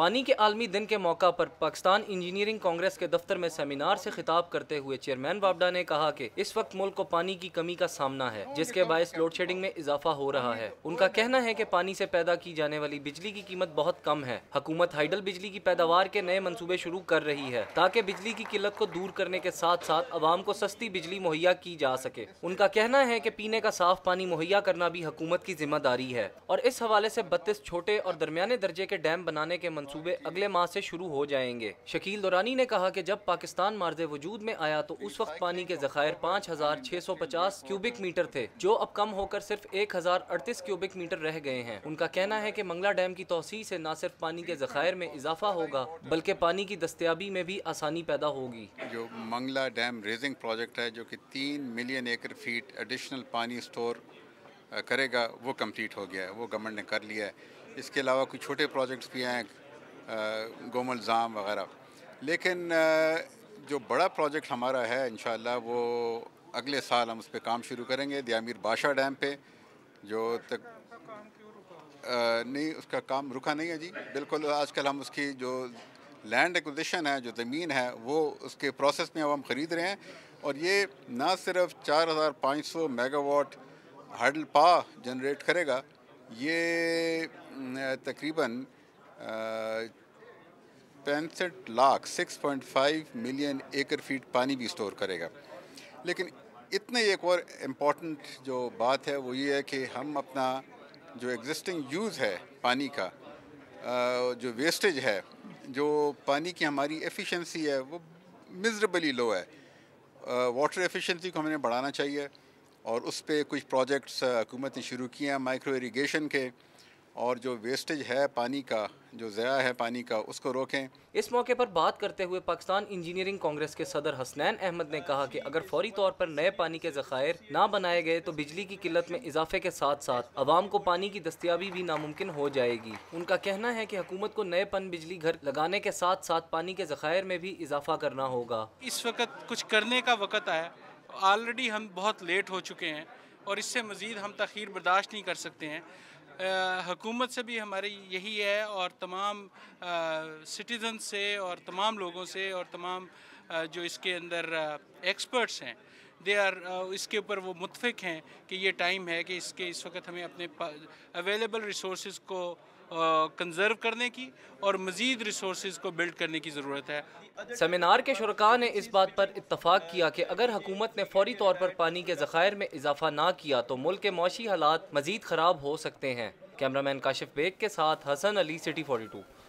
पानी के आलमी दिन के मौका पर पाकिस्तान इंजीनियरिंग कांग्रेस के दफ्तर में सेमिनार से खिताब करते हुए चेयरमैन बाबडा ने कहा कि इस वक्त मुल्क को पानी की कमी का सामना है जिसके बायस लोड शेडिंग में इजाफा हो रहा है उनका कहना है कि पानी से पैदा की जाने वाली बिजली की कीमत बहुत कम है हकूमत हाइडल बिजली की पैदावार के नए मनसूबे शुरू कर रही है ताकि बिजली की किल्लत को दूर करने के साथ साथ आवाम को सस्ती बिजली मुहैया की जा सके उनका कहना है की पीने का साफ पानी मुहैया करना भी हुकूमत की जिम्मेदारी है और इस हवाले ऐसी बत्तीस छोटे और दरमियाने दर्जे के डैम बनाने के मनसूबे अगले माह से शुरू हो जाएंगे शकील दुरानी ने कहा कि जब पाकिस्तान मार्ज वजूद में आया तो उस वक्त पानी के जखायर पाँच हजार छह सौ पचास क्यूबिक मीटर थे जो अब कम होकर सिर्फ एक हजार अड़तीस क्यूबिक मीटर रह गए हैं उनका कहना है की मंगला डैम की तोसी से न सिर्फ पानी के जखायर में इजाफा होगा बल्कि पानी की दस्तियाबी में भी आसानी पैदा होगी जो मंगला डैम रेजिंग प्रोजेक्ट है जो की तीन मिलियन एकड़ फीट एडिशनल पानी स्टोर करेगा वो कम्प्लीट हो गया है वो गवर्नमेंट ने कर लिया है इसके अलावा कुछ छोटे प्रोजेक्ट्स भी हैं गोमल जाम वगैरह लेकिन जो बड़ा प्रोजेक्ट हमारा है इन वो अगले साल हम उस पर काम शुरू करेंगे दयामीर बादशाह डैम पे जो तक नहीं उसका काम रुका नहीं है जी बिल्कुल आजकल हम उसकी जो लैंड एक्विजिशन है जो ज़मीन है वो उसके प्रोसेस में अब हम ख़रीद रहे हैं और ये ना सिर्फ 4,500 मेगावाट हाइडल पा जनरेट करेगा ये तकरीबन Uh, पैंसठ लाख 6.5 मिलियन एकड़ फीट पानी भी स्टोर करेगा लेकिन इतने एक और इम्पॉर्टेंट जो बात है वो ये है कि हम अपना जो एग्जिस्टिंग यूज़ है पानी का uh, जो वेस्टेज है जो पानी की हमारी एफिशिएंसी है वो मिजरेबली लो है वाटर uh, एफिशिएंसी को हमें बढ़ाना चाहिए और उस पर कुछ प्रोजेक्ट्स हुकूमत ने शुरू किए हैं माइक्रो इरीगेशन के और जो वेस्टेज है पानी का जो ज़या है पानी का उसको रोकें इस मौके पर बात करते हुए पाकिस्तान इंजीनियरिंग कांग्रेस के सदर हसनैन अहमद ने कहा कि अगर फौरी तौर पर नए पानी के ज़खायर ना बनाए गए तो बिजली की किल्लत में इजाफे के साथ साथ आवाम को पानी की दस्तियाबी भी नामुमकिन हो जाएगी उनका कहना है कि हुकूमत को नए पन बिजली घर लगाने के साथ साथ पानी के ज़खायर में भी इजाफा करना होगा इस वक्त कुछ करने का वक़्त आया ऑलरेडी हम बहुत लेट हो चुके हैं और इससे मज़ीद हम तखीर बर्दाश्त नहीं कर सकते हैं हकूमत से भी हमारी यही है और तमाम सिटीज़न से और तमाम लोगों से और तमाम जो इसके अंदर एक्सपर्ट्स हैं दे आर इसके ऊपर वो मुतफिक हैं कि ये टाइम है कि इसके इस वक्त हमें अपने अवेलेबल रिसोर्स को कंजर्व करने की और मज़ीद रिसोर्स को बिल्ड करने की ज़रूरत है सेमिनार के शुरा ने इस बात पर इतफाक़ किया कि अगर हुकूमत ने फौरी तौर पर पानी के ज़खायर में इजाफा ना किया तो मुल्क के मौशी हालात मज़ीद ख़राब हो सकते हैं कैमरा मैन काशिफ बेग के साथ Hasan Ali city forty to